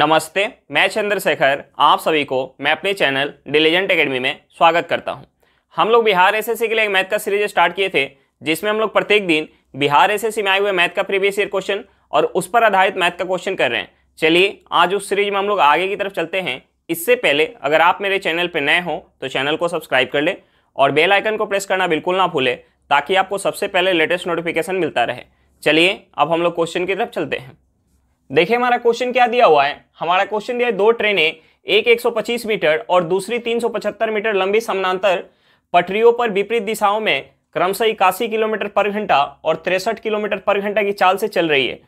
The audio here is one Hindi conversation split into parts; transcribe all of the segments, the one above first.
नमस्ते मैं चंद्रशेखर आप सभी को मैं अपने चैनल डिलीजेंट अकेडमी में स्वागत करता हूं हम लोग बिहार एसएससी के लिए एक मैथ का सीरीज स्टार्ट किए थे जिसमें हम लोग प्रत्येक दिन बिहार एसएससी में आए हुए मैथ का प्रीवियस ईयर क्वेश्चन और उस पर आधारित मैथ का क्वेश्चन कर रहे हैं चलिए आज उस सीरीज में हम लोग आगे की तरफ चलते हैं इससे पहले अगर आप मेरे चैनल पर नए हों तो चैनल को सब्सक्राइब कर लें और बेल आइकन को प्रेस करना बिल्कुल ना भूलें ताकि आपको सबसे पहले लेटेस्ट नोटिफिकेशन मिलता रहे चलिए अब हम लोग क्वेश्चन की तरफ चलते हैं देखिए हमारा क्वेश्चन क्या दिया हुआ है हमारा क्वेश्चन दिया है दो ट्रेनें एक 125 मीटर और दूसरी 375 मीटर लंबी समानांतर पटरियों पर विपरीत दिशाओं में क्रमशः इक्यासी किलोमीटर पर घंटा और तिरसठ किलोमीटर पर घंटा की चाल से चल रही है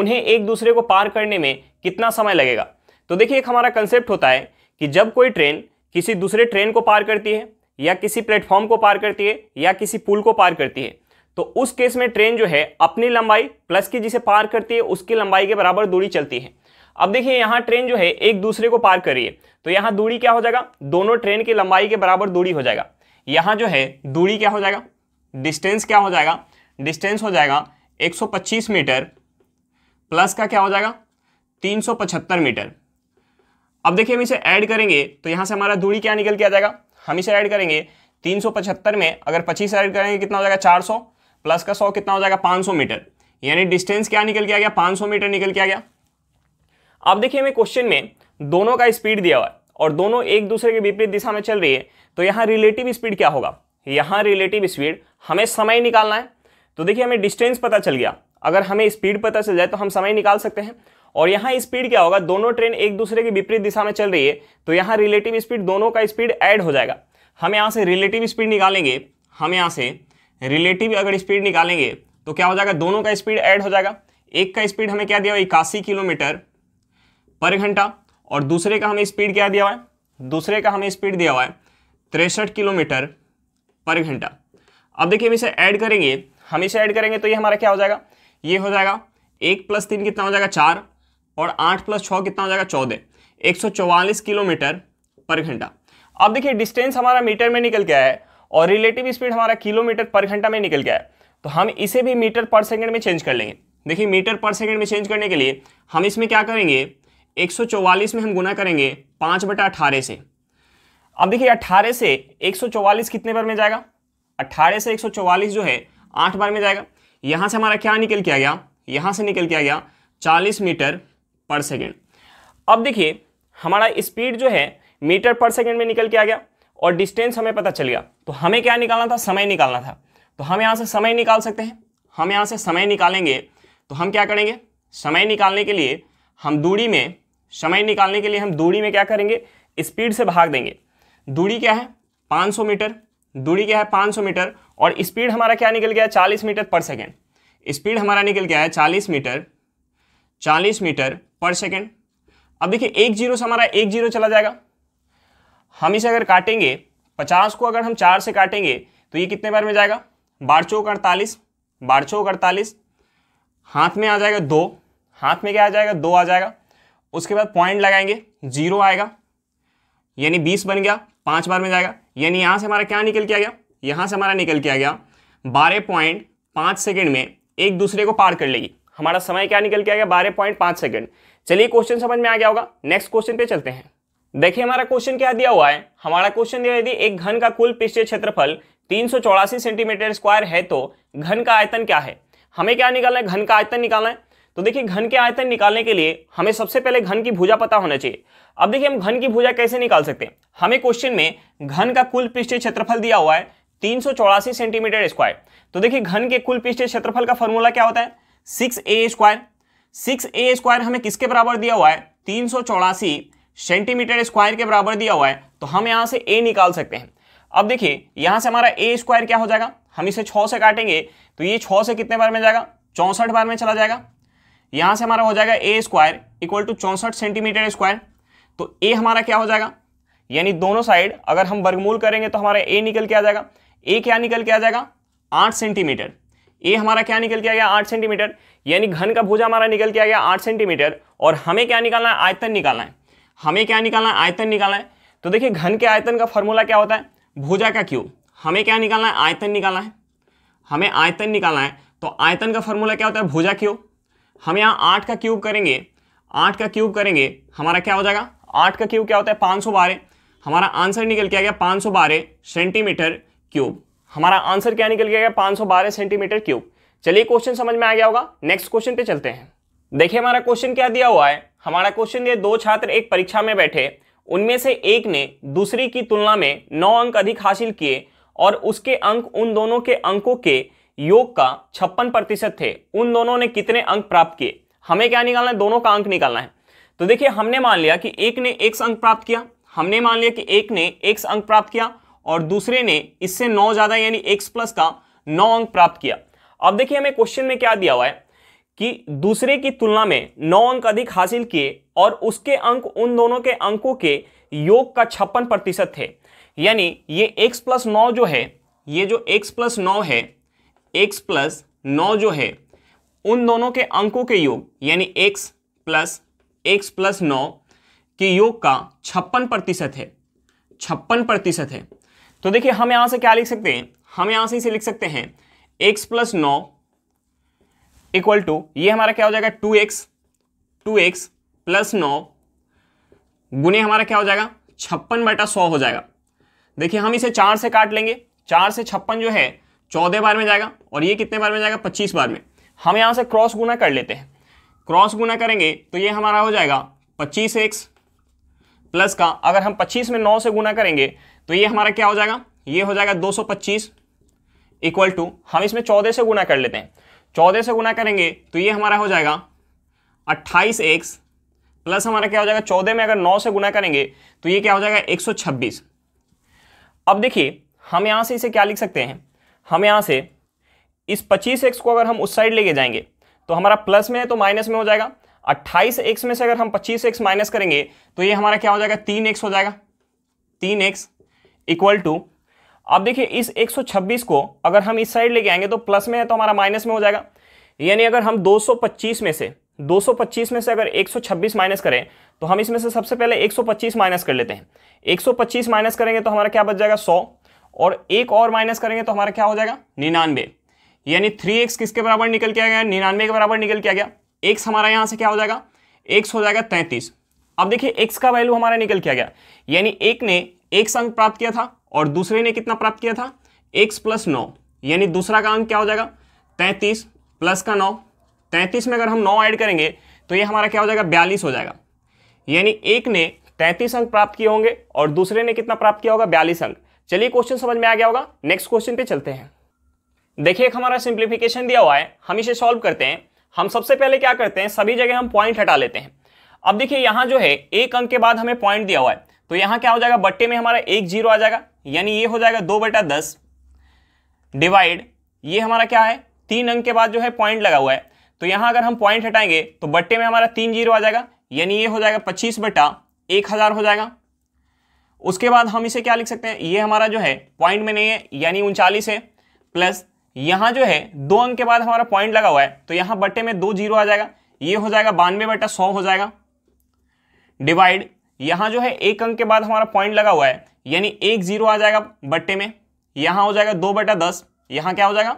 उन्हें एक दूसरे को पार करने में कितना समय लगेगा तो देखिए एक हमारा कंसेप्ट होता है कि जब कोई ट्रेन किसी दूसरे ट्रेन को पार करती है या किसी प्लेटफॉर्म को पार करती है या किसी पुल को पार करती है तो उस केस में ट्रेन जो है अपनी लंबाई प्लस की जिसे पार करती है उसकी लंबाई के बराबर दूरी चलती है अब देखिए यहाँ ट्रेन जो है एक दूसरे को पार करिए तो यहाँ दूरी क्या हो जाएगा दोनों ट्रेन की लंबाई के बराबर दूरी हो जाएगा यहाँ जो है दूरी क्या हो जाएगा डिस्टेंस क्या हो जाएगा डिस्टेंस हो जाएगा 125 मीटर प्लस का क्या हो जाएगा 375 मीटर अब देखिए हम इसे ऐड करेंगे तो यहाँ से हमारा दूरी क्या निकल के आ जाएगा हम इसे ऐड करेंगे 375 में अगर 25 ऐड करेंगे कितना हो जाएगा 400 प्लस का सौ कितना हो जाएगा पाँच मीटर यानी डिस्टेंस क्या निकल के आ गया पाँच मीटर निकल के आ गया अब देखिए हमें क्वेश्चन में दोनों का स्पीड दिया हुआ है और दोनों एक दूसरे के विपरीत दिशा में चल रही है तो यहाँ रिलेटिव स्पीड क्या होगा यहाँ रिलेटिव स्पीड हमें समय निकालना है तो देखिए हमें डिस्टेंस पता चल गया अगर हमें स्पीड पता चल जाए तो हम समय निकाल सकते हैं और यहाँ स्पीड क्या होगा दोनों ट्रेन एक दूसरे के विपरीत दिशा में चल रही है तो यहाँ रिलेटिव स्पीड दोनों का स्पीड ऐड हो जाएगा हम यहाँ से रिलेटिव स्पीड निकालेंगे हम यहाँ से रिलेटिव अगर स्पीड निकालेंगे तो क्या हो जाएगा दोनों का स्पीड ऐड हो जाएगा एक का स्पीड हमें क्या दिया हुआ इक्यासी किलोमीटर पर घंटा और दूसरे का हमें स्पीड क्या दिया हुआ है दूसरे का हमें स्पीड दिया हुआ है तिरसठ किलोमीटर पर घंटा अब देखिए हम इसे ऐड करेंगे हम इसे ऐड करेंगे तो ये हमारा क्या हो जाएगा ये हो जाएगा एक प्लस तीन कितना हो जाएगा चार और आठ प्लस छः कितना हो जाएगा चौदह एक किलोमीटर पर घंटा अब देखिए डिस्टेंस हमारा मीटर में निकल के आया है और रिलेटिव स्पीड हमारा किलोमीटर पर घंटा में निकल गया है तो हम इसे भी मीटर पर सेकंड में चेंज कर लेंगे देखिए मीटर पर सेकंड में चेंज करने के लिए हम इसमें क्या करेंगे 144 में हम गुना करेंगे पाँच बटा अठारह से अब देखिए अट्ठारह से 144 कितने बार में जाएगा अट्ठारह से 144 जो है आठ बार में जाएगा यहाँ से हमारा क्या निकल किया गया यहाँ से निकल किया गया चालीस मीटर पर सेकेंड अब देखिए हमारा स्पीड जो है मीटर पर सेकेंड में निकल के आ गया और डिस्टेंस हमें पता चल गया तो हमें क्या निकालना था समय निकालना था तो हम यहाँ से समय निकाल सकते हैं हम यहाँ से समय निकालेंगे तो हम क्या करेंगे समय निकालने के लिए हम दूरी में समय निकालने के लिए हम दूरी में क्या करेंगे स्पीड से भाग देंगे दूरी क्या है 500 मीटर दूरी क्या है 500 मीटर और स्पीड हमारा क्या निकल गया 40 मीटर पर सेकेंड स्पीड हमारा निकल गया है 40 मीटर 40 मीटर पर सेकेंड अब देखिए एक जीरो से हमारा एक जीरो चला जाएगा हम इसे अगर काटेंगे पचास को अगर हम चार से काटेंगे तो ये कितने बार में जाएगा बारह चौक अड़तालीस बारह चौक अड़तालीस हाथ में आ जाएगा दो हाथ में क्या आ जाएगा दो आ जाएगा उसके बाद पॉइंट लगाएंगे जीरो आएगा यानी बीस बन गया पाँच बार में जाएगा यानी यहाँ से हमारा क्या निकल के आ गया यहाँ से हमारा निकल के आ गया बारह पॉइंट पाँच सेकेंड में एक दूसरे को पार कर लेगी हमारा समय क्या निकल के आ गया बारह पॉइंट पाँच सेकेंड चलिए क्वेश्चन समझ में आ गया होगा नेक्स्ट क्वेश्चन पे चलते हैं देखिए हमारा क्वेश्चन क्या दिया हुआ है हमारा क्वेश्चन दिया यदि एक घन का कुल पिछले क्षेत्रफल तीन सेंटीमीटर स्क्वायर है तो घन का आयतन क्या है हमें क्या निकालना है घन का आयतन निकालना है तो देखिए घन के आयतन निकालने के लिए हमें सबसे पहले घन की भुजा पता होना चाहिए अब देखिए हम घन की भुजा कैसे निकाल सकते हैं हमें क्वेश्चन में घन का कुल पिछले क्षेत्रफल दिया हुआ है तीन सेंटीमीटर स्क्वायर तो देखिए घन के कुल पिछले क्षेत्रफल का फॉर्मूला क्या होता है six a square six a square हमें किसके बराबर दिया हुआ है तीन सौ चौरासी सेंटीमीटर स्क्वायर के बराबर दिया हुआ है तो हम यहाँ से ए निकाल सकते हैं अब देखिए यहाँ से हमारा ए स्क्वायर क्या हो जाएगा हम इसे छः से काटेंगे तो ये छः से कितने बार में जाएगा चौंसठ बार में चला जाएगा यहाँ से हमारा हो जाएगा ए स्क्वायर इक्वल टू चौंसठ सेंटीमीटर स्क्वायर तो ए हमारा क्या हो जाएगा यानी दोनों साइड अगर हम वर्गमूल करेंगे तो हमारा ए निकल के आ जाएगा ए क्या निकल के आ जाएगा आठ सेंटीमीटर ए हमारा क्या निकल के आ गया आठ सेंटीमीटर यानी घन का भुजा हमारा निकल के आ गया आठ सेंटीमीटर और हमें क्या निकालना है आयतन निकालना है हमें क्या निकालना है आयतन निकालना है तो देखिए घन के आयतन का फॉर्मूला क्या होता है भुजा का क्यूब हमें क्या निकालना है आयतन निकालना है हमें आयतन निकालना है तो आयतन का फॉर्मूला क्या होता है भुजा क्यूब हम यहाँ आठ का क्यूब करेंगे आठ का क्यूब करेंगे हमारा क्या हो जाएगा आठ का क्यूब क्या होता है पाँच सौ बारह हमारा आंसर निकल के आ गया पाँच सौ बारह सेंटीमीटर क्यूब हमारा आंसर क्या निकल के आ गया पाँच सौ बारह सेंटीमीटर क्यूब चलिए क्वेश्चन समझ में आ गया होगा नेक्स्ट क्वेश्चन पे चलते हैं देखिए हमारा क्वेश्चन क्या दिया हुआ है हमारा क्वेश्चन ये दो छात्र एक परीक्षा में बैठे उनमें से एक ने दूसरी की तुलना में नौ अंक अधिक हासिल किए और उसके अंक उन दोनों के अंकों के योग का छप्पन प्रतिशत थे उन दोनों ने कितने अंक प्राप्त किए हमें क्या निकालना है दोनों का अंक निकालना है तो देखिए हमने मान लिया कि एक ने एक अंक प्राप्त किया हमने मान लिया कि एक ने एक अंक प्राप्त किया और दूसरे ने इससे नौ ज़्यादा यानी एक्स प्लस का नौ अंक प्राप्त किया अब देखिए हमें क्वेश्चन में क्या दिया हुआ है कि दूसरे की तुलना में नौ अंक अधिक हासिल किए और उसके अंक उन दोनों के अंकों के योग का छप्पन प्रतिशत थे यानी ये x प्लस नौ जो है ये जो x प्लस नौ है x प्लस नौ जो है उन दोनों के अंकों के योग यानी x प्लस एक्स प्लस नौ के योग का छप्पन प्रतिशत है छप्पन प्रतिशत है तो देखिए हम यहाँ से क्या लिख सकते हैं हम यहाँ से इसे लिख सकते हैं x प्लस नौ इक्वल टू ये हमारा क्या हो जाएगा two x two x plus नौ गुने हमारा क्या हो जाएगा छप्पन बटा सौ हो जाएगा देखिए हम इसे चार से काट लेंगे चार से छप्पन जो है चौदह बार में जाएगा और ये कितने बार में जाएगा पच्चीस बार में हम यहाँ से क्रॉस गुना कर लेते हैं क्रॉस गुना करेंगे तो ये हमारा हो जाएगा पच्चीस एक्स प्लस का अगर हम पच्चीस में नौ से गुना करेंगे तो ये हमारा क्या हो जाएगा ये हो जाएगा दो सौ पच्चीस इक्वल टू हम इसमें चौदह से गुना कर लेते हैं चौदह से गुना करेंगे तो ये हमारा हो जाएगा अट्ठाईस एक्स प्लस हमारा क्या हो जाएगा चौदह में अगर नौ से गुना करेंगे तो ये क्या हो जाएगा एक सौ छब्बीस अब देखिए हम यहाँ से इसे क्या लिख सकते हैं हम यहाँ से इस पच्चीस एक्स को अगर हम उस साइड लेके जाएंगे तो हमारा प्लस में है तो माइनस में हो जाएगा अट्ठाईस एक्स में से अगर हम पच्चीस एक्स माइनस करेंगे तो ये हमारा क्या हो जाएगा तीन एक्स हो जाएगा तीन एक्स इक्वल टू अब देखिए इस 126 को अगर हम इस साइड लेके आएंगे तो प्लस में है तो हमारा माइनस में हो जाएगा यानी अगर हम 225 में से 225 में से अगर 126 माइनस करें तो हम इसमें से सबसे पहले 125 माइनस कर लेते हैं 125 माइनस करेंगे तो हमारा क्या बच जाएगा 100 और एक और माइनस करेंगे तो हमारा क्या हो जाएगा निन्यानवे यानी थ्री एक्स किसके बराबर निकल के आ गया निन्यानवे के बराबर निकल के आ गया एक्स हमारा यहाँ से क्या हो जाएगा एक्स हो जाएगा तैंतीस अब देखिए एक्स का वैल्यू हमारा निकल के आ गया यानी एक ने एक अंक प्राप्त किया था और दूसरे ने कितना प्राप्त किया था x प्लस नौ यानी दूसरा का अंक क्या हो जाएगा तैंतीस प्लस का नौ तैंतीस में अगर हम नौ ऐड करेंगे तो ये हमारा क्या हो जाएगा बयालीस हो जाएगा यानी एक ने तैंतीस अंक प्राप्त किए होंगे और दूसरे ने कितना प्राप्त किया होगा बयालीस अंक चलिए क्वेश्चन समझ में आ गया होगा नेक्स्ट क्वेश्चन पे चलते हैं देखिए एक हमारा सिंप्लीफिकेशन दिया हुआ है हम इसे सॉल्व करते हैं हम सबसे पहले क्या करते हैं सभी जगह हम पॉइंट हटा लेते हैं अब देखिए यहाँ जो है एक अंक के बाद हमें पॉइंट दिया हुआ है तो यहाँ क्या हो जाएगा बट्टे में हमारा एक जीरो आ जाएगा यानी ये हो जाएगा दो बटा दस डिवाइड ये हमारा क्या है तीन अंक के बाद जो है पॉइंट लगा हुआ है तो यहाँ अगर हम पॉइंट हटाएंगे तो बट्टे में हमारा तीन जीरो आ जाएगा यानी ये हो जाएगा पच्चीस बटा एक हज़ार हो जाएगा उसके बाद हम इसे क्या लिख सकते हैं ये हमारा जो है पॉइंट में नहीं है यानी उनचालीस है प्लस यहाँ जो है दो अंक के बाद हमारा पॉइंट लगा हुआ है तो यहाँ बट्टे में दो जीरो आ जाएगा ये हो जाएगा बानवे बटा सौ हो जाएगा डिवाइड यहाँ जो है एक अंक के बाद हमारा पॉइंट लगा हुआ है यानी एक जीरो आ जाएगा बट्टे में यहाँ हो जाएगा दो बटा दस यहाँ क्या हो जाएगा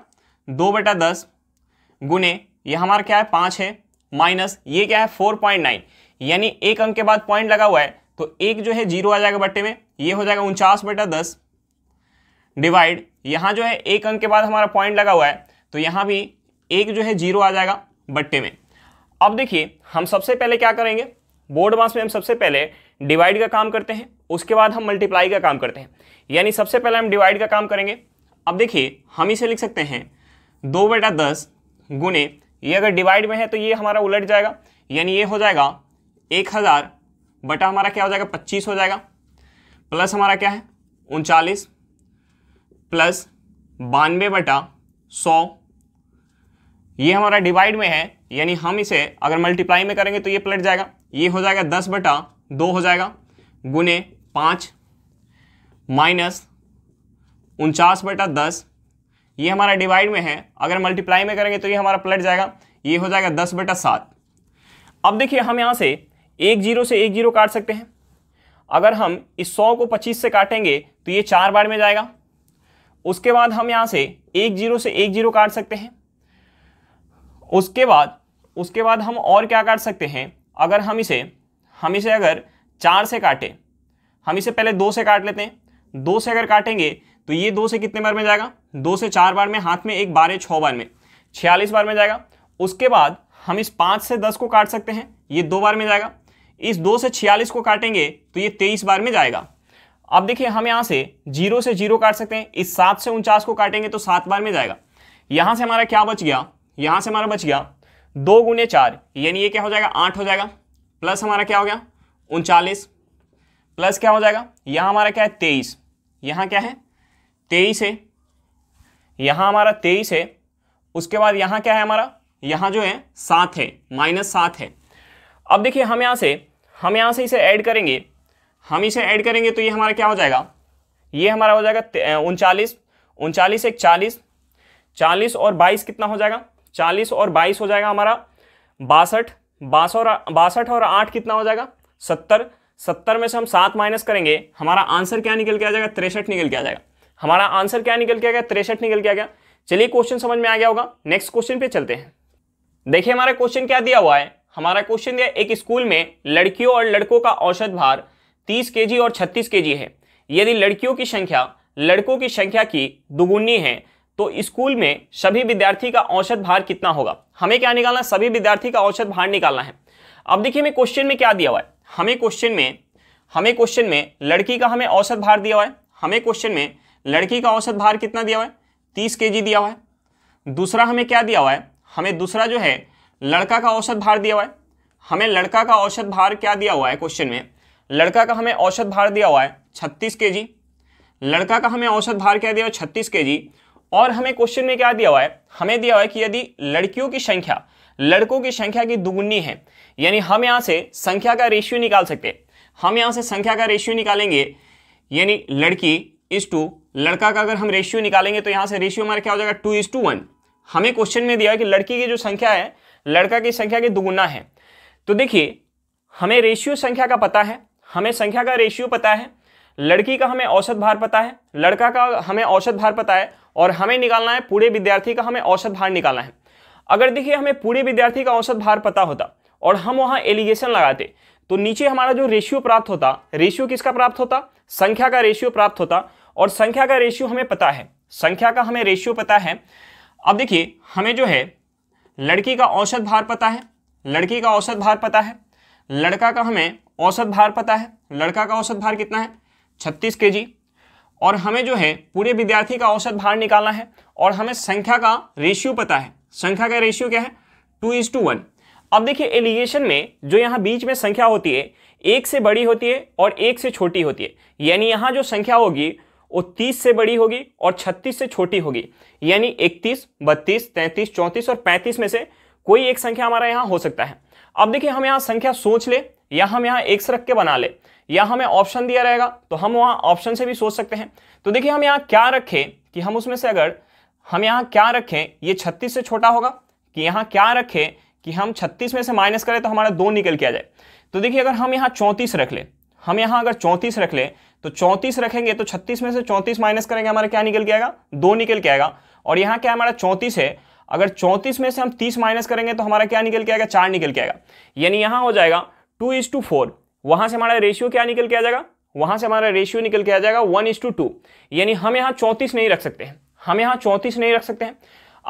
दो बटा दस गुने ये हमारा क्या है पाँच है माइनस ये क्या है फोर पॉइंट नाइन यानी एक अंक के बाद पॉइंट लगा हुआ है तो एक जो है जीरो आ जाएगा बट्टे में ये हो जाएगा उनचास बटा दस डिवाइड यहाँ जो है एक अंक के बाद हमारा पॉइंट लगा हुआ है तो यहाँ भी एक जो है जीरो आ जाएगा बट्टे में अब देखिए हम सबसे पहले क्या करेंगे बोर्ड मास में हम सबसे पहले डिवाइड का काम करते हैं उसके बाद हम मल्टीप्लाई का काम करते हैं यानी सबसे पहले हम डिवाइड का काम करेंगे अब देखिए हम इसे लिख सकते हैं दो बटा दस गुने ये अगर डिवाइड में है तो ये हमारा उलट जाएगा यानी ये हो जाएगा एक हज़ार बटा हमारा क्या हो जाएगा पच्चीस हो जाएगा प्लस हमारा क्या है उनचालीस प्लस बानवे बटा सौ ये हमारा डिवाइड में है यानी हम इसे अगर मल्टीप्लाई में करेंगे तो ये पलट जाएगा ये हो जाएगा दस बटा दो हो जाएगा गुने पाँच माइनस उनचास बटा दस ये हमारा डिवाइड में है अगर मल्टीप्लाई में करेंगे तो ये हमारा प्लट जाएगा ये हो जाएगा दस बटा सात अब देखिए हम यहाँ से एक जीरो से एक जीरो काट सकते हैं अगर हम इस सौ को पच्चीस से काटेंगे तो ये चार बार में जाएगा उसके बाद हम यहाँ से एक जीरो से एक जीरो काट सकते हैं उसके बाद उसके बाद हम और क्या काट सकते हैं अगर हम इसे हम इसे अगर चार से काटें हम इसे पहले दो से काट लेते हैं दो से अगर काटेंगे तो ये दो से कितने बार में जाएगा दो से चार बार में हाथ में एक है छः बार में छियालीस बार में जाएगा उसके बाद हम इस पाँच से दस को काट सकते हैं ये दो बार में जाएगा इस दो से छियालीस को काटेंगे तो ये तेईस बार में जाएगा अब देखिए हम यहाँ से जीरो से जीरो काट सकते हैं इस सात से उनचास को काटेंगे तो सात बार में जाएगा यहाँ से हमारा क्या बच गया यहाँ से हमारा बच गया दो गुने चार यानी ये क्या हो जाएगा आठ हो जाएगा प्लस हमारा क्या हो गया उनचालीस प्लस क्या हो जाएगा यहाँ हमारा क्या है तेईस यहाँ क्या है तेईस है यहाँ हमारा तेईस है उसके बाद यहाँ क्या है हमारा यहाँ जो है सात है माइनस सात है अब देखिए हम यहाँ से हम यहाँ से इसे ऐड करेंगे हम इसे ऐड करेंगे तो ये हमारा क्या हो जाएगा ये हमारा हो जाएगा उनचालीस उनचालीस एक चालीस चालीस और बाईस कितना हो जाएगा चालीस और बाईस हो जाएगा हमारा बासठ बासठ और आठ कितना हो जाएगा सत्तर सत्तर में से हम सात माइनस करेंगे हमारा आंसर क्या निकल के आ जाएगा तिरसठ निकल के आ जाएगा हमारा आंसर क्या निकल के आ गया तिरसठ निकल के आ गया चलिए क्वेश्चन समझ में आ गया होगा नेक्स्ट क्वेश्चन पे चलते हैं देखिए हमारा क्वेश्चन क्या दिया हुआ है हमारा क्वेश्चन दिया एक स्कूल में लड़कियों और लड़कों का औसत भार 30 केजी और 36 केजी है यदि लड़कियों की संख्या लड़कों की संख्या की दुगुनी है तो स्कूल में सभी विद्यार्थी का औसत भार कितना होगा हमें क्या निकालना है सभी विद्यार्थी का औसत भार निकालना है अब देखिए हमें क्वेश्चन में क्या दिया हुआ है हमें क्वेश्चन में हमें क्वेश्चन में लड़की का हमें औसत भार दिया हुआ है हमें क्वेश्चन में लड़की का औसत भार कितना दिया हुआ है तीस के दिया हुआ है दूसरा हमें क्या दिया हुआ है हमें दूसरा जो है लड़का का औसत भार दिया हुआ है हमें लड़का का औसत भार क्या दिया हुआ है क्वेश्चन में लड़का का हमें औसत भार दिया हुआ है छत्तीस के लड़का का हमें औसत भार क्या दिया हुआ है छत्तीस के और हमें क्वेश्चन में क्या दिया हुआ है हमें दिया हुआ है कि यदि लड़कियों की संख्या लड़कों की संख्या की दुगुनी है यानी हम यहाँ से संख्या का रेशियो निकाल सकते हम यहाँ से संख्या का रेशियो निकालेंगे यानी लड़की इस टू लड़का का अगर हम रेशियो निकालेंगे तो यहाँ से रेशियो हमारा क्या हो जाएगा टू इज टू वन हमें क्वेश्चन में दिया है कि लड़की की जो संख्या है लड़का की संख्या की दुगुना है तो देखिए हमें रेशियो संख्या का पता है हमें संख्या का रेशियो पता है लड़की का हमें औसत भार पता है लड़का का हमें औसत भार पता है और हमें निकालना है पूरे विद्यार्थी का हमें औसत भार निकालना है अगर देखिए हमें पूरे विद्यार्थी का औसत भार पता होता और हम वहाँ एलिगेशन लगाते तो नीचे हमारा जो रेशियो प्राप्त होता रेशियो किसका प्राप्त होता संख्या का रेशियो प्राप्त होता और संख्या का रेशियो हमें पता है संख्या का हमें रेशियो पता है अब देखिए हमें जो है लड़की का औसत भार पता है लड़की का औसत भार पता है लड़का का हमें औसत भार पता है लड़का का औसत भार कितना है छत्तीस के जी और हमें जो है पूरे विद्यार्थी का औसत भार निकालना है और हमें संख्या का रेशियो पता है संख्या का रेशियो क्या है टू इज टू वन अब देखिए एलिगेशन में जो यहाँ बीच में संख्या होती है एक से बड़ी होती है और एक से छोटी होती है यानी यहाँ जो संख्या होगी वो तीस से बड़ी होगी और छत्तीस से छोटी होगी यानी इकतीस बत्तीस तैंतीस चौंतीस और पैंतीस में से कोई एक संख्या हमारा यहाँ हो सकता है अब देखिए हम यहाँ संख्या सोच ले या हम यहाँ एक्स रख के बना ले या हमें ऑप्शन दिया रहेगा तो हम वहाँ ऑप्शन से भी सोच सकते हैं तो देखिए हम यहाँ क्या रखें कि हम उसमें से अगर हम यहाँ क्या रखें ये छत्तीस से छोटा होगा कि यहाँ क्या रखें कि हम छत्तीस में से माइनस करें तो हमारा दो निकल के आ जाए तो देखिए अगर हम यहाँ चौंतीस रख ले हम यहाँ अगर चौंतीस रख ले तो चौंतीस रखेंगे तो छत्तीस में से चौंतीस माइनस करेंगे हमारा क्या निकल के आएगा दो निकल के आएगा और यहाँ क्या हमारा चौंतीस है अगर चौंतीस में से हम तीस माइनस करेंगे तो हमारा क्या निकल के आएगा चार निकल के आएगा यानी यहाँ हो जाएगा टू इज टू फोर वहां से हमारा रेशियो क्या निकल के आ जाएगा वहां से हमारा रेशियो निकल के आ जाएगा वन इज टू टू यानी हम यहाँ चौंतीस नहीं रख सकते हैं हम यहाँ चौंतीस नहीं रख सकते हैं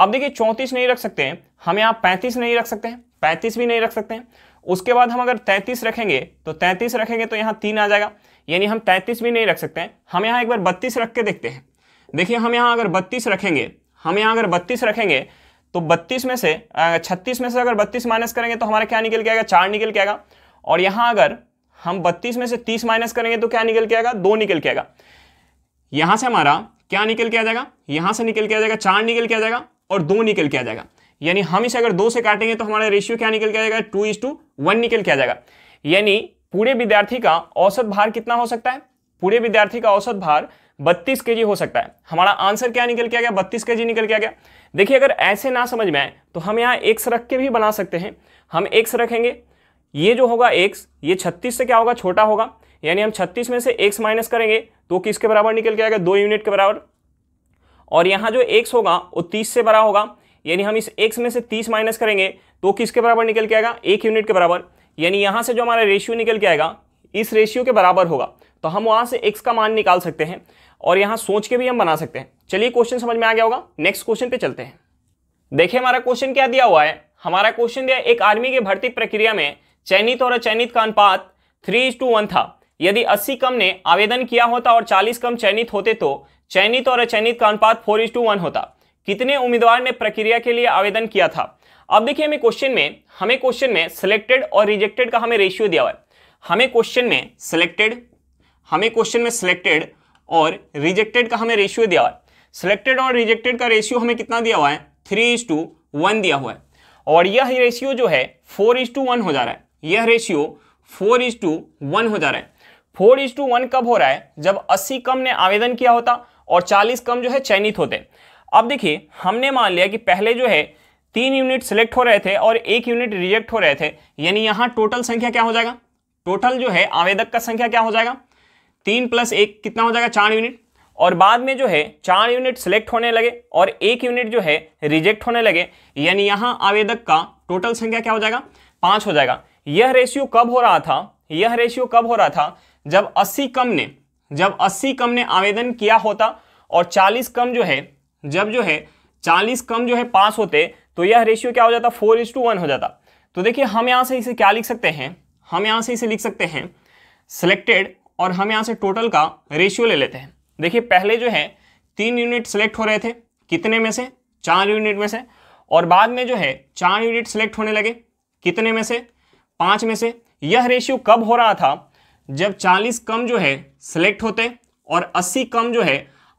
अब देखिए चौंतीस नहीं रख सकते हैं हम यहाँ पैंतीस नहीं रख सकते हैं पैंतीस भी नहीं रख सकते हैं उसके बाद हम अगर तैंतीस रखेंगे तो तैंतीस रखेंगे तो यहाँ तीन आ जाएगा यानी हम तैंतीस भी नहीं रख सकते हैं हम यहाँ एक बार बत्तीस रख के देखते हैं देखिए हम यहाँ अगर बत्तीस रखेंगे हम यहाँ अगर बत्तीस रखेंगे तो बत्तीस में से छत्तीस में से अगर बत्तीस माइनस करेंगे तो हमारा क्या निकल के आएगा चार निकल के आएगा और यहां अगर हम 32 में से 30 माइनस करेंगे तो क्या निकल के आएगा दो निकल के आएगा यहां से हमारा क्या निकल के आ जाएगा यहां से निकल के आ जाएगा चार निकल के आ जाएगा और दो निकल के आ जाएगा यानी हम इसे अगर दो से काटेंगे तो हमारा रेशियो क्या निकल के आएगा टू इज टू वन निकल के आ जाएगा यानी पूरे विद्यार्थी का औसत भार कितना हो सकता है पूरे विद्यार्थी का औसत भार 32 के हो सकता है हमारा आंसर क्या निकल के आ गया 32 के निकल के आ गया देखिए अगर ऐसे ना समझ में आए तो हम यहाँ एक्स रख के भी बना सकते हैं हम एक्स रखेंगे ये जो होगा एक्स ये छत्तीस से क्या होगा छोटा होगा यानी हम छत्तीस में से x माइनस करेंगे तो किसके बराबर निकल के आएगा दो यूनिट के बराबर और यहाँ जो एक्स होगा वो तीस से बड़ा होगा यानी हम इस x में से तीस माइनस करेंगे तो किसके बराबर निकल के आएगा एक यूनिट के बराबर यानी यहाँ से जो हमारा रेशियो निकल के आएगा इस रेशियो के बराबर होगा तो हम वहाँ से एक्स का मान निकाल सकते हैं और यहाँ सोच के भी हम बना सकते हैं चलिए क्वेश्चन समझ में आ गया होगा नेक्स्ट क्वेश्चन पे चलते हैं देखिए हमारा क्वेश्चन क्या दिया हुआ है हमारा क्वेश्चन दिया एक आर्मी की भर्ती प्रक्रिया में चयनित और अचयनित का अनुपात थ्री इज टू वन था यदि 80 कम ने आवेदन किया होता और 40 कम चयनित होते तो चयनित और अचयनित का अनुपात फोर इज टू वन होता कितने उम्मीदवार ने प्रक्रिया के लिए आवेदन किया था अब देखिए हमें क्वेश्चन में हमें क्वेश्चन में सिलेक्टेड और रिजेक्टेड का हमें रेशियो दिया हुआ है हमें क्वेश्चन में सिलेक्टेड हमें क्वेश्चन में सिलेक्टेड और रिजेक्टेड का हमें रेशियो दिया हुआ है सिलेक्टेड और रिजेक्टेड का रेशियो हमें कितना दिया हुआ है थ्री इज टू वन दिया हुआ है और यह रेशियो जो है फोर इज टू वन हो जा रहा है यह ratio four is to one हो जा रहा है फोर इज टू वन कब हो रहा है जब अस्सी कम ने आवेदन किया होता और चालीस कम जो है चयनित होते अब देखिए हमने मान लिया कि पहले जो है तीन यूनिट सेलेक्ट हो रहे थे और एक यूनिट रिजेक्ट हो रहे थे यानी यहां टोटल संख्या क्या हो जाएगा टोटल जो है आवेदक का संख्या क्या हो जाएगा तीन प्लस एक कितना हो जाएगा चार यूनिट और बाद में जो है चार यूनिट सेलेक्ट होने लगे और एक यूनिट जो है रिजेक्ट होने लगे यानी यहां आवेदक का टोटल संख्या क्या हो जाएगा पांच हो जाएगा यह रेशियो कब हो रहा था यह रेशियो कब हो रहा था जब 80 कम ने जब 80 कम ने आवेदन किया होता और 40 कम जो है जब जो है 40 कम जो है पास होते तो यह रेशियो क्या हो जाता फोर इज टू वन हो जाता तो देखिए हम यहाँ से इसे क्या लिख सकते हैं हम यहाँ से इसे लिख सकते हैं सिलेक्टेड और हम यहाँ से टोटल का रेशियो ले लेते हैं देखिए पहले जो है तीन यूनिट सेलेक्ट हो रहे थे कितने में से चार यूनिट में से और बाद में जो है चार यूनिट सेलेक्ट होने लगे कितने में से पाँच में से यह रेशियो कब हो रहा था जब 40 कम जो है सिलेक्ट होते और 80 कम जो है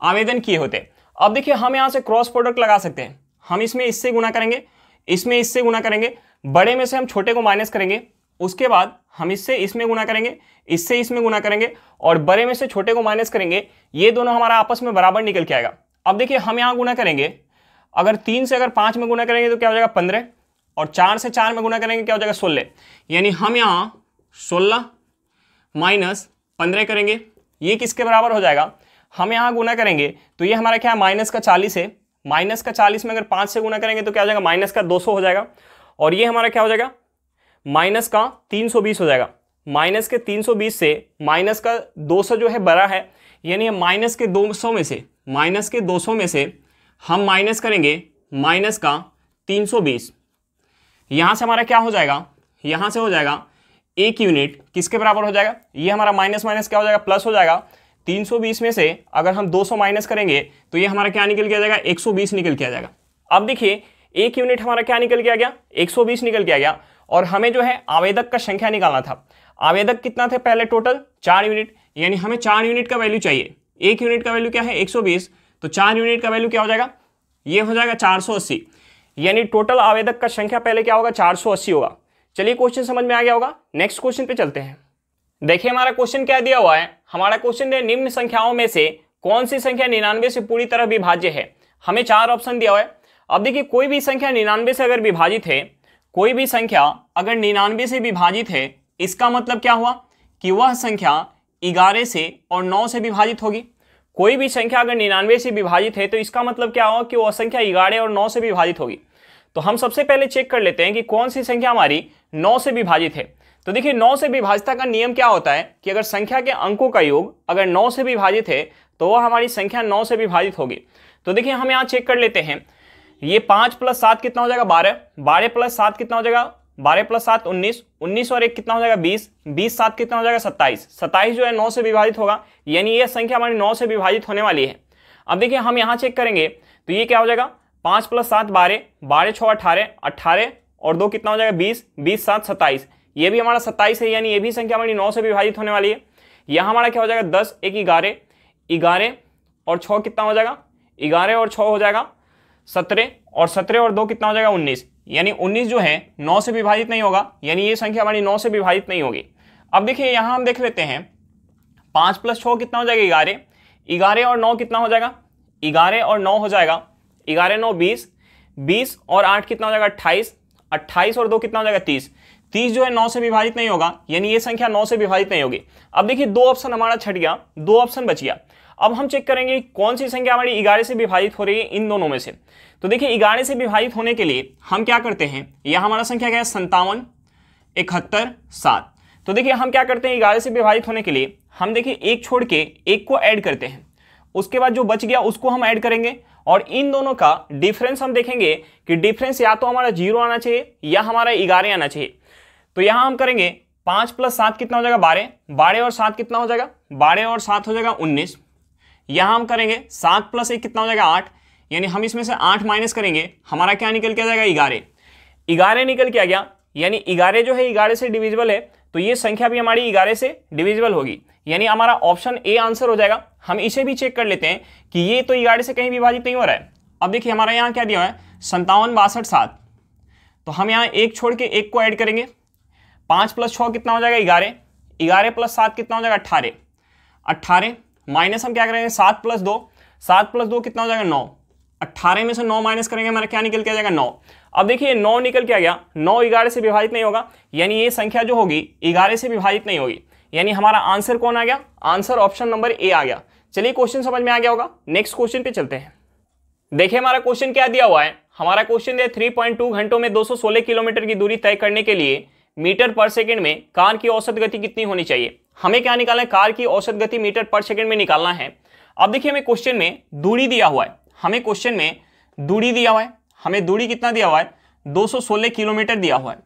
आवेदन किए होते अब देखिए हम यहां से क्रॉस प्रोडक्ट लगा सकते हैं हम इसमें इससे गुना करेंगे इसमें इससे गुना करेंगे बड़े में से हम छोटे को माइनस करेंगे उसके बाद हम इससे इसमें गुना करेंगे इससे इसमें गुना करेंगे और बड़े में से छोटे को माइनस करेंगे ये दोनों हमारा आपस में बराबर निकल के आएगा अब देखिए हम यहाँ गुना करेंगे अगर तीन से अगर पाँच में गुना करेंगे तो क्या हो जाएगा पंद्रह और चार से चार में गुना करेंगे क्या हो जाएगा सोलह यानी हम यहाँ सोलह माइनस पंद्रह करेंगे ये किसके बराबर हो जाएगा हम यहाँ गुना करेंगे तो ये हमारा क्या है माइनस का चालीस है माइनस का चालीस में अगर पाँच से गुना करेंगे तो क्या हो जाएगा माइनस का दो सौ हो जाएगा और ये हमारा क्या हो जाएगा माइनस का तीन सौ बीस हो जाएगा माइनस के तीन सौ बीस से माइनस का दो सौ जो है बड़ा है यानी माइनस के दो सौ में से माइनस के दो सौ में से हम माइनस करेंगे माइनस का तीन सौ बीस यहाँ से हमारा क्या हो जाएगा यहां से हो जाएगा एक यूनिट किसके बराबर हो जाएगा ये हमारा माइनस माइनस क्या हो जाएगा प्लस हो जाएगा 320 में से अगर हम 200 माइनस करेंगे तो ये हमारा क्या निकल किया जाएगा 120 निकल किया जाएगा अब देखिए एक यूनिट हमारा क्या निकल किया गया 120 निकल किया गया और हमें जो है आवेदक का संख्या निकालना था आवेदक कितना थे पहले टोटल चार यूनिट यानी हमें चार यूनिट का वैल्यू चाहिए एक यूनिट का वैल्यू क्या है एक तो चार यूनिट का वैल्यू क्या हो जाएगा ये हो जाएगा चार यानी टोटल आवेदक का संख्या पहले क्या होगा 480 होगा चलिए क्वेश्चन समझ में आ गया होगा नेक्स्ट क्वेश्चन पे चलते हैं देखिए हमारा क्वेश्चन क्या दिया हुआ है हमारा क्वेश्चन है निम्न संख्याओं में से कौन सी संख्या निन्यानवे से पूरी तरह विभाज्य है हमें चार ऑप्शन दिया हुआ है अब देखिए कोई भी संख्या निन्यानवे से अगर विभाजित है कोई भी संख्या अगर निन्यानवे से विभाजित है इसका मतलब क्या हुआ कि वह संख्या ग्यारह से और नौ से विभाजित होगी कोई भी संख्या अगर निन्यानवे से विभाजित है तो इसका मतलब क्या होगा कि वह संख्या ग्यारह और नौ से विभाजित होगी तो हम सबसे पहले चेक कर लेते हैं कि कौन सी संख्या हमारी नौ से विभाजित है तो देखिए नौ से विभाजिता का नियम क्या होता है कि अगर संख्या के अंकों का योग अगर नौ से विभाजित है तो वह हमारी संख्या नौ से विभाजित होगी तो देखिए हम यहाँ चेक कर लेते हैं ये पाँच प्लस सात कितना हो जाएगा बारह बारह प्लस सात कितना हो जाएगा बारह प्लस सात उन्नीस उन्नीस और एक कितना हो जाएगा बीस बीस सात कितना हो जाएगा सत्ताईस सत्ताईस जो है नौ से विभाजित होगा यानी यह संख्या हमारी नौ से विभाजित होने वाली है अब देखिए हम यहाँ चेक करेंगे तो ये क्या हो जाएगा पाँच प्लस सात बारह बारह छः अठारह अट्ठारह और दो कितना हो जाएगा बीस बीस सात सत्ताईस ये भी हमारा सत्ताईस है यानी ये भी संख्या हमारी नौ से विभाजित होने वाली है यहाँ हमारा क्या हो जाएगा दस एक ग्यारह ग्यारह और छः कितना हो जाएगा ग्यारह और छः हो जाएगा सत्रह और सत्रह और दो कितना हो जाएगा उन्नीस यानी उन्नीस जो है नौ से विभाजित नहीं होगा यानी ये संख्या हमारी नौ से विभाजित नहीं होगी अब देखिए यहाँ हम देख लेते हैं पाँच प्लस छः कितना हो जाएगा ग्यारह ग्यारह और नौ कितना हो जाएगा ग्यारह और नौ हो जाएगा ग्यारह नौ बीस बीस और आठ कितना हो जाएगा अट्ठाईस अट्ठाईस और दो कितना हो जाएगा तीस तीस जो है नौ से विभाजित नहीं होगा यानी ये संख्या नौ से विभाजित नहीं होगी अब देखिए दो ऑप्शन हमारा छट गया दो ऑप्शन बच गया अब हम चेक करेंगे कौन सी संख्या हमारी ग्यारह से विभाजित हो रही है इन दोनों में से तो देखिए ग्यारह से विभाजित होने के लिए हम क्या करते हैं यह हमारा संख्या क्या है संतावन इकहत्तर सात तो देखिए हम क्या करते हैं ग्यारह से विभाजित होने के लिए हम देखिए एक छोड़ के एक को ऐड करते हैं उसके बाद जो बच गया उसको हम ऐड करेंगे और इन दोनों का डिफरेंस हम देखेंगे कि डिफरेंस या तो हमारा जीरो आना चाहिए या हमारा ग्यारह आना चाहिए तो यहाँ हम करेंगे पाँच प्लस सात कितना हो जाएगा बारह बारह और सात कितना हो जाएगा बारह और सात हो जाएगा उन्नीस यहाँ हम करेंगे सात प्लस एक कितना हो जाएगा आठ यानी हम इसमें से आठ माइनस करेंगे हमारा क्या निकल के आ जाएगा ग्यारह ग्यारह निकल के आ गया यानी ग्यारह जो है ग्यारह से डिविजिबल है तो ये संख्या भी हमारी ग्यारह से डिविजिबल होगी यानी हमारा ऑप्शन ए आंसर हो जाएगा हम इसे भी चेक कर लेते हैं कि ये तो ग्यारह e से कहीं विभाजित नहीं हो रहा है अब देखिए हमारा यहाँ क्या दिया हुआ है संतावन बासठ सात तो हम यहाँ एक छोड़ के एक को ऐड करेंगे पाँच प्लस छः कितना हो जाएगा ग्यारह ग्यारह प्लस सात कितना हो जाएगा अट्ठारह अट्ठारह माइनस हम क्या करेंगे सात प्लस दो सात प्लस दो कितना हो जाएगा नौ अट्ठारह में से नौ माइनस करेंगे हमारा क्या निकल के आ जाएगा नौ अब देखिए नौ निकल के आ गया नौ ग्यारह e से विभाजित नहीं होगा यानी ये संख्या जो होगी ग्यारह e से विभाजित नहीं होगी यानी हमारा आंसर कौन आ गया आंसर ऑप्शन नंबर ए आ गया चलिए क्वेश्चन समझ में आ गया होगा नेक्स्ट क्वेश्चन पे चलते हैं देखिए हमारा क्वेश्चन क्या दिया हुआ है हमारा क्वेश्चन है टू घंटों में सोलह किलोमीटर की दूरी तय करने के लिए मीटर पर सेकेंड में कार की औसत गति कितनी होनी चाहिए हमें क्या निकालना है कार की औसत गति मीटर पर सेकेंड में निकालना है अब देखिए हमें क्वेश्चन में दूरी दिया हुआ है हमें क्वेश्चन में दूरी दिया हुआ है हमें दूरी कितना दिया हुआ है 216 किलोमीटर दिया हुआ है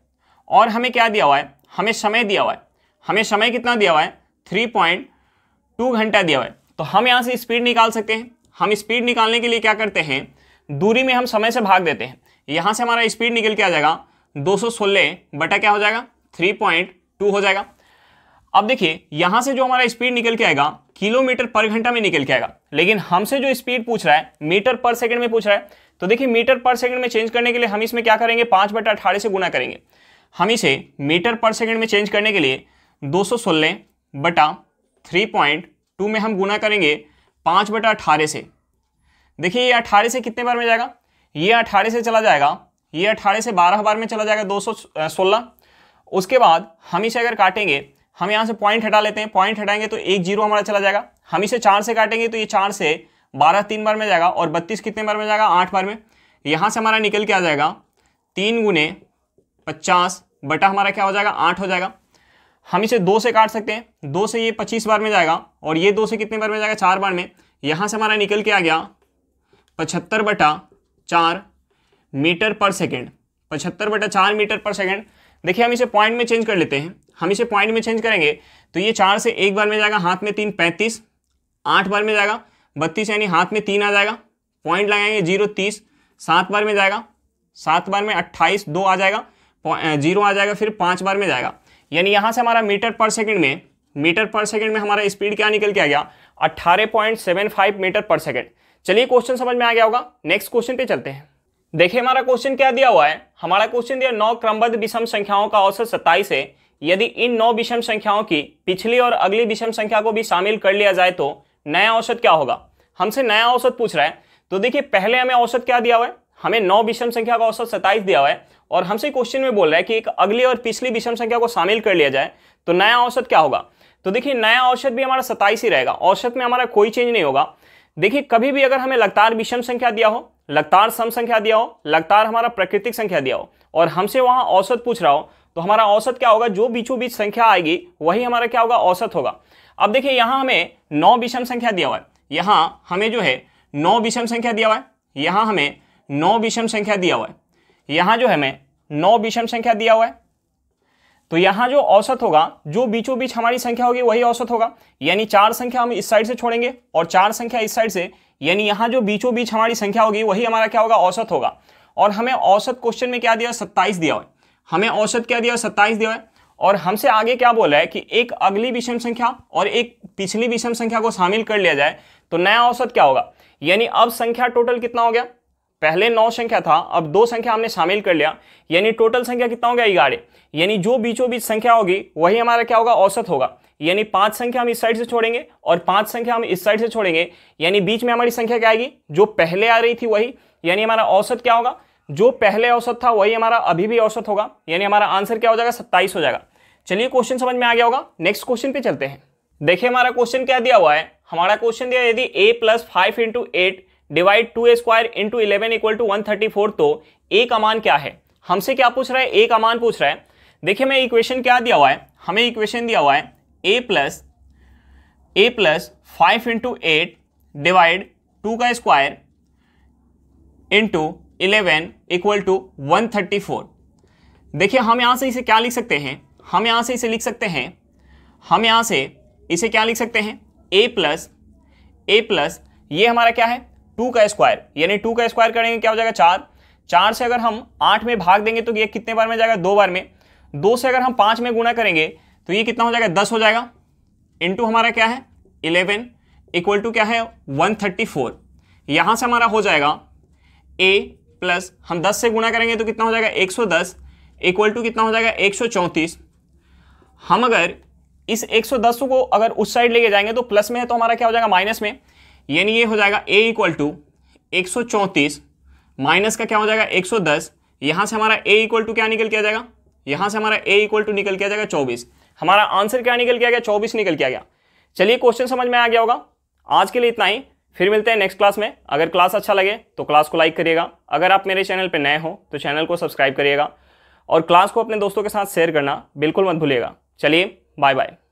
और हमें क्या दिया हुआ है हमें समय दिया हुआ है हमें समय कितना दिया हुआ है थ्री पॉइंट टू घंटा दिया हुआ है तो हम यहाँ से स्पीड निकाल सकते हैं हम स्पीड निकालने के लिए क्या करते हैं दूरी में हम समय से भाग देते हैं यहाँ से हमारा स्पीड निकल के आ जाएगा दो सौ सोलह बटा क्या हो जाएगा थ्री पॉइंट टू हो जाएगा अब देखिए यहाँ से जो हमारा स्पीड निकल के आएगा किलोमीटर पर घंटा में निकल के आएगा लेकिन हमसे जो स्पीड पूछ रहा है मीटर पर सेकेंड में पूछ रहा है तो देखिए मीटर पर सेकंड में चेंज करने के लिए हम इसमें क्या करेंगे पाँच बटा अठारह से गुना करेंगे हम इसे मीटर पर सेकंड में चेंज करने के लिए दो सौ सोलह बटा थ्री पॉइंट टू में हम गुना करेंगे पाँच बटा अठारह से देखिए ये अठारह से कितने बार में जाएगा ये अठारह से चला जाएगा ये अठारह से बारह बार में चला जाएगा दो सौ सोलह उसके बाद हम इसे अगर काटेंगे हम यहाँ से पॉइंट हटा लेते हैं पॉइंट हटाएंगे तो एक जीरो हमारा चला जाएगा हम इसे चार से काटेंगे तो ये चार से बारह तीन बार में जाएगा और बत्तीस कितने बार में जाएगा आठ बार में यहाँ से हमारा निकल के आ जाएगा तीन गुने पचास बटा हमारा क्या हो जाएगा आठ हो जाएगा हम इसे दो से काट सकते हैं दो से ये पच्चीस बार में जाएगा और ये दो से कितने बार में जाएगा चार बार में यहाँ से हमारा निकल के आ गया पचहत्तर बटा चार मीटर पर सेकेंड पचहत्तर बटा चार मीटर पर सेकेंड देखिए हम इसे पॉइंट में चेंज कर लेते हैं हम इसे पॉइंट में चेंज करेंगे तो ये चार से एक बार में जाएगा हाथ में तीन पैंतीस आठ बार में जाएगा बत्तीस यानी हाथ में तीन आ जाएगा पॉइंट लगाएंगे जीरो तीस सात बार में जाएगा सात बार में अट्ठाईस दो आ जाएगा जीरो आ जाएगा फिर पाँच बार में जाएगा यानी यहाँ से हमारा मीटर पर सेकेंड में मीटर पर सेकेंड में हमारा स्पीड क्या निकल के आ गया 18.75 मीटर पर सेकेंड चलिए क्वेश्चन समझ में आ गया होगा नेक्स्ट क्वेश्चन पे चलते हैं देखिए हमारा क्वेश्चन क्या दिया हुआ है हमारा क्वेश्चन दिया नौ क्रमबद्ध विषम संख्याओं का औसत सत्ताईस है यदि इन नौ विषम संख्याओं की पिछली और अगली विषम संख्या को भी शामिल कर लिया जाए तो नया औसत क्या होगा हमसे नया औसत पूछ रहा है तो देखिए पहले हमें औसत क्या दिया हुआ है हमें नौ विषम संख्या का औसत सत्ताईस दिया हुआ है और हमसे क्वेश्चन में बोल रहा है कि एक अगली और पिछली विषम संख्या को शामिल कर लिया जाए तो नया औसत क्या होगा तो देखिए नया औसत भी हमारा सत्ताईस ही रहेगा औसत में हमारा कोई चेंज नहीं होगा देखिए कभी भी अगर हमें लगातार विषम संख्या दिया हो लगातार सम संख्या दिया हो लगातार हमारा प्राकृतिक संख्या दिया हो और हमसे वहाँ औसत पूछ रहा हो तो हमारा औसत क्या होगा जो बीचों बीच संख्या आएगी वही हमारा क्या होगा औसत होगा अब देखिए यहाँ हमें नौ विषम संख्या दिया हुआ है यहाँ हमें जो है नौ विषम संख्या दिया हुआ है यहाँ हमें नौ विषम संख्या दिया हुआ है यहां जो हमें नौ विषम संख्या दिया हुआ है तो यहां जो औसत होगा जो बीचों बीच हमारी संख्या होगी वही औसत होगा यानी चार संख्या हम इस साइड से छोड़ेंगे और चार संख्या इस साइड से यानी यहां जो बीचों बीच हमारी संख्या होगी वही हमारा क्या होगा औसत होगा और हमें औसत क्वेश्चन में क्या दिया सत्ताईस दिया हुआ है हमें औसत क्या दिया सत्ताईस दिया हुआ है और हमसे आगे क्या बोला है कि एक अगली विषम संख्या और एक पिछली विषम संख्या को शामिल कर लिया जाए तो नया औसत क्या होगा यानी अब संख्या टोटल कितना हो गया पहले नौ संख्या था अब दो संख्या हमने शामिल कर लिया यानी टोटल संख्या कितना हो गया ग्यारह यानी जो बीचों बीच संख्या होगी वही हमारा क्या होगा औसत होगा यानी पांच संख्या हम इस साइड से छोड़ेंगे और पांच संख्या हम इस साइड से छोड़ेंगे यानी बीच में हमारी संख्या क्या आएगी जो पहले आ रही थी वही यानी हमारा औसत क्या होगा जो पहले औसत था वही हमारा अभी भी औसत होगा यानी हमारा आंसर क्या हो जाएगा सत्ताईस हो जाएगा चलिए क्वेश्चन समझ में आ गया होगा नेक्स्ट क्वेश्चन पे चलते हैं देखिए हमारा क्वेश्चन क्या दिया हुआ है हमारा क्वेश्चन दिया यदि a plus five into eight divide two a square into eleven equal to one thirty four तो ए का मान क्या है हमसे क्या पूछ रहा है ए का मान पूछ रहा है देखिए मैं इक्वेशन क्या दिया हुआ है हमें इक्वेशन दिया हुआ है a plus a plus five into eight divide two का square into eleven equal to one thirty four देखिए हम यहाँ से इसे क्या लिख सकते हैं हम यहाँ से इसे लिख सकते हैं हम यहाँ से इसे क्या लिख सकते हैं ए प्लस ए प्लस ये हमारा क्या है टू का स्क्वायर यानी टू का स्क्वायर करेंगे क्या हो जाएगा चार चार से अगर हम आठ में भाग देंगे तो ये कितने बार में जाएगा दो बार में दो से अगर हम पाँच में गुणा करेंगे तो ये कितना हो जाएगा दस हो जाएगा इंटू हमारा क्या है इलेवन इक्वल टू क्या है वन थर्टी फोर यहाँ से हमारा हो जाएगा ए प्लस हम दस से गुणा करेंगे तो कितना हो जाएगा एक सौ दस इक्वल टू कितना हो जाएगा एक सौ चौंतीस हम अगर इस एक सौ दस को अगर उस साइड लेके जाएंगे तो प्लस में है तो हमारा क्या हो जाएगा माइनस में यानी ये हो जाएगा ए इक्वल टू एक सौ चौंतीस माइनस का क्या हो जाएगा एक सौ दस यहाँ से हमारा ए इक्वल टू क्या निकल किया जाएगा यहाँ से हमारा ए इक्वल टू निकल किया जाएगा चौबीस हमारा आंसर क्या निकल किया गया चौबीस निकल किया गया चलिए क्वेश्चन समझ में आ गया होगा आज के लिए इतना ही फिर मिलते हैं नेक्स्ट क्लास में अगर क्लास अच्छा लगे तो क्लास को लाइक करिएगा अगर आप मेरे चैनल पर नए हो तो चैनल को सब्सक्राइब करिएगा और क्लास को अपने दोस्तों के साथ शेयर करना बिल्कुल मत भूलिएगा चलिए बाय बाय